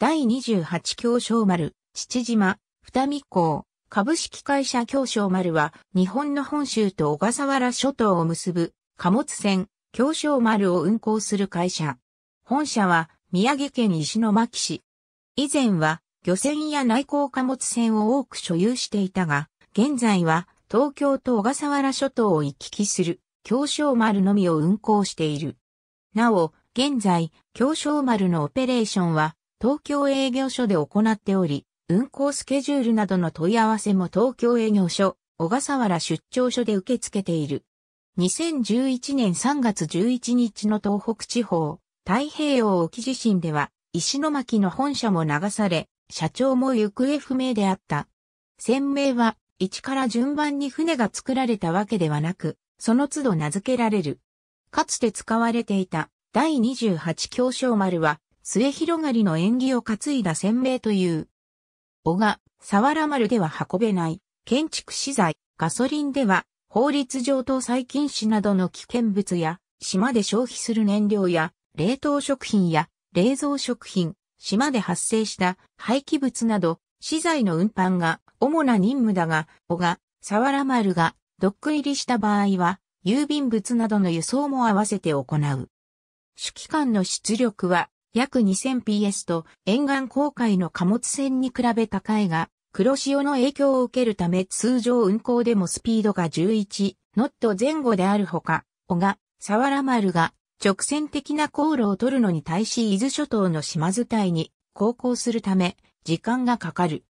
第28京商丸、七島、二見港、株式会社京商丸は、日本の本州と小笠原諸島を結ぶ貨物船、京商丸を運航する会社。本社は、宮城県石巻市。以前は、漁船や内港貨物船を多く所有していたが、現在は、東京と小笠原諸島を行き来する、京商丸のみを運航している。なお、現在、京商丸のオペレーションは、東京営業所で行っており、運行スケジュールなどの問い合わせも東京営業所、小笠原出張所で受け付けている。2011年3月11日の東北地方、太平洋沖地震では、石巻の本社も流され、社長も行方不明であった。船名は、一から順番に船が作られたわけではなく、その都度名付けられる。かつて使われていた第28強小丸は末広がりの縁起を担いだ鮮明という。小が、沢原丸では運べない、建築資材、ガソリンでは、法律上等載禁止などの危険物や、島で消費する燃料や、冷凍食品や、冷蔵食品、島で発生した廃棄物など、資材の運搬が主な任務だが、小が、沢原丸がドック入りした場合は、郵便物などの輸送も合わせて行う。主機関の出力は約 2000PS と沿岸航海の貨物船に比べ高いが、黒潮の影響を受けるため通常運航でもスピードが11ノット前後であるほか、小賀、沢原丸が直線的な航路を取るのに対し伊豆諸島の島図体に航行するため時間がかかる。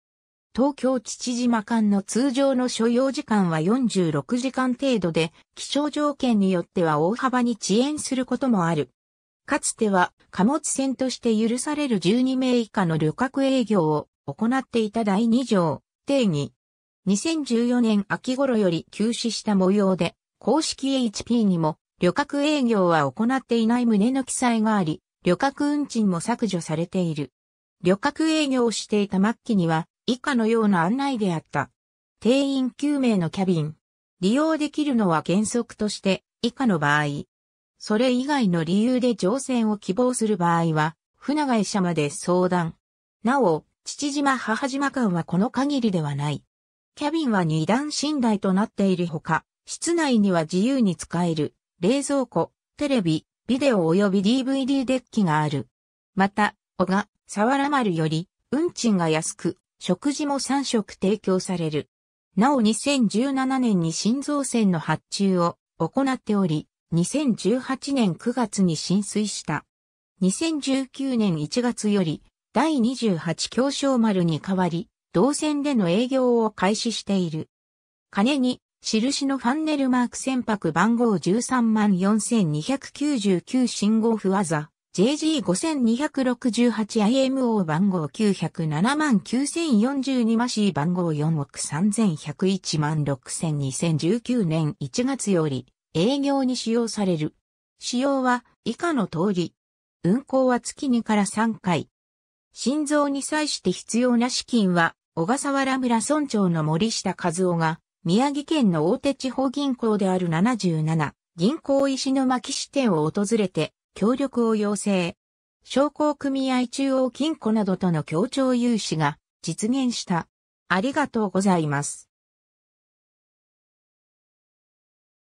東京父島間の通常の所要時間は46時間程度で気象条件によっては大幅に遅延することもある。かつては貨物船として許される12名以下の旅客営業を行っていた第2条、定義。2014年秋頃より休止した模様で、公式 HP にも旅客営業は行っていない旨の記載があり、旅客運賃も削除されている。旅客営業をしていた末期には、以下のような案内であった。定員9名のキャビン。利用できるのは原則として、以下の場合、それ以外の理由で乗船を希望する場合は、船会社まで相談。なお、父島母島間はこの限りではない。キャビンは二段寝台となっているほか、室内には自由に使える、冷蔵庫、テレビ、ビデオ及び DVD デッキがある。また、小賀、沢原丸より、運賃が安く、食事も3食提供される。なお2017年に新造船の発注を行っており、2018年9月に浸水した。2019年1月より第28京商丸に代わり、同線での営業を開始している。金に、印のファンネルマーク船舶番号134,299信号不技、JG5268IMO 番号9079042マシー番号4億3101万6 0 2019年1月より、営業に使用される。使用は以下の通り。運行は月2から3回。心臓に際して必要な資金は、小笠原村村長の森下和夫が、宮城県の大手地方銀行である77、銀行石巻支店を訪れて、協力を要請。商工組合中央金庫などとの協調融資が実現した。ありがとうございます。